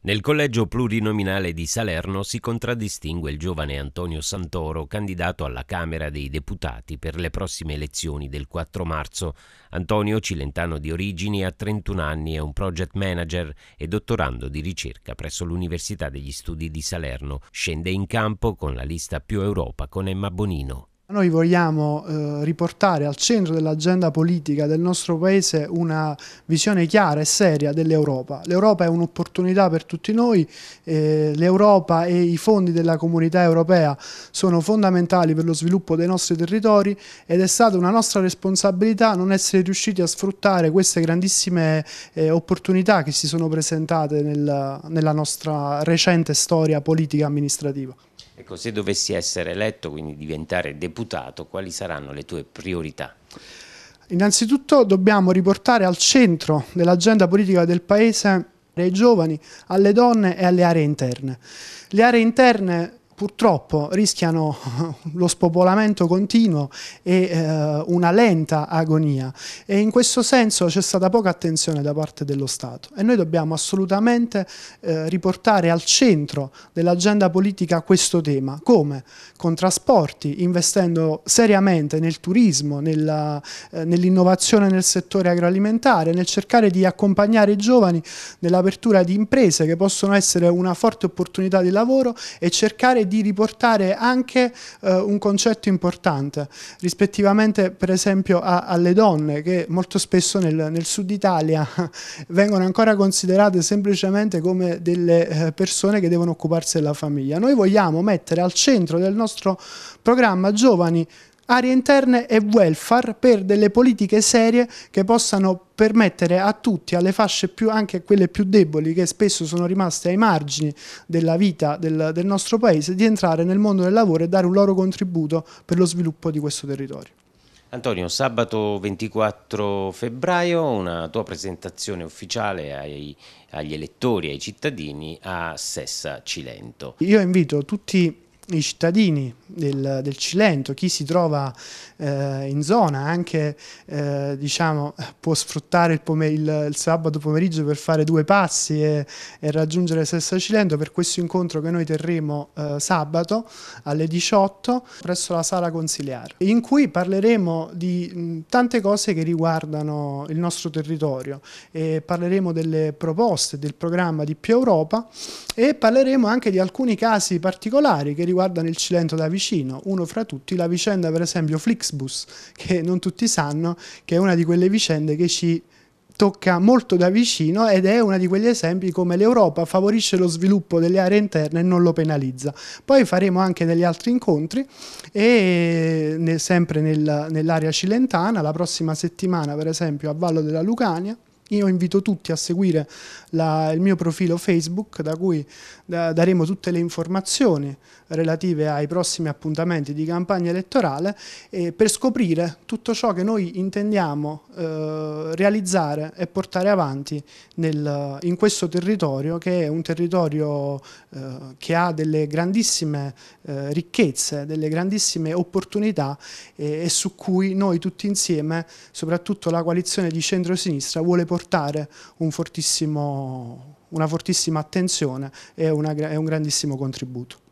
Nel collegio plurinominale di Salerno si contraddistingue il giovane Antonio Santoro, candidato alla Camera dei Deputati per le prossime elezioni del 4 marzo. Antonio, cilentano di origini, ha 31 anni, è un project manager e dottorando di ricerca presso l'Università degli Studi di Salerno. Scende in campo con la lista Più Europa con Emma Bonino. Noi vogliamo eh, riportare al centro dell'agenda politica del nostro Paese una visione chiara e seria dell'Europa. L'Europa è un'opportunità per tutti noi, eh, l'Europa e i fondi della comunità europea sono fondamentali per lo sviluppo dei nostri territori ed è stata una nostra responsabilità non essere riusciti a sfruttare queste grandissime eh, opportunità che si sono presentate nel, nella nostra recente storia politica amministrativa. Ecco, se dovessi essere eletto, quindi diventare deputato, quali saranno le tue priorità? Innanzitutto dobbiamo riportare al centro dell'agenda politica del Paese ai giovani, alle donne e alle aree interne. Le aree interne purtroppo rischiano lo spopolamento continuo e eh, una lenta agonia e in questo senso c'è stata poca attenzione da parte dello Stato e noi dobbiamo assolutamente eh, riportare al centro dell'agenda politica questo tema, come? Con trasporti, investendo seriamente nel turismo, eh, nell'innovazione eh, nell nel settore agroalimentare, nel cercare di accompagnare i giovani nell'apertura di imprese che possono essere una forte opportunità di lavoro e cercare di di riportare anche eh, un concetto importante rispettivamente per esempio a, alle donne che molto spesso nel, nel sud Italia vengono ancora considerate semplicemente come delle eh, persone che devono occuparsi della famiglia. Noi vogliamo mettere al centro del nostro programma giovani aree interne e welfare per delle politiche serie che possano permettere a tutti, alle fasce più, anche a quelle più deboli che spesso sono rimaste ai margini della vita del, del nostro paese, di entrare nel mondo del lavoro e dare un loro contributo per lo sviluppo di questo territorio. Antonio, sabato 24 febbraio una tua presentazione ufficiale ai, agli elettori, ai cittadini a Sessa Cilento. Io invito tutti i cittadini del, del, Cilento, chi si trova eh, in zona anche eh, diciamo, può sfruttare il, il, il, sabato pomeriggio per fare due passi e, e, raggiungere Sessa Cilento per questo incontro che noi terremo eh, sabato alle 18 presso la sala consiliare in cui parleremo di mh, tante cose che riguardano il nostro territorio e parleremo delle proposte del programma di più Europa e parleremo anche di alcuni casi particolari che riguardano riguardano il Cilento da vicino, uno fra tutti la vicenda per esempio Flixbus, che non tutti sanno che è una di quelle vicende che ci tocca molto da vicino ed è uno di quegli esempi come l'Europa favorisce lo sviluppo delle aree interne e non lo penalizza. Poi faremo anche degli altri incontri e ne, sempre nel, nell'area cilentana, la prossima settimana per esempio a Vallo della Lucania io invito tutti a seguire la, il mio profilo Facebook da cui da, daremo tutte le informazioni relative ai prossimi appuntamenti di campagna elettorale eh, per scoprire tutto ciò che noi intendiamo eh, realizzare e portare avanti nel, in questo territorio che è un territorio eh, che ha delle grandissime eh, ricchezze, delle grandissime opportunità e su cui noi tutti insieme, soprattutto la coalizione di centrosinistra, vuole portare portare un una fortissima attenzione e, una, e un grandissimo contributo.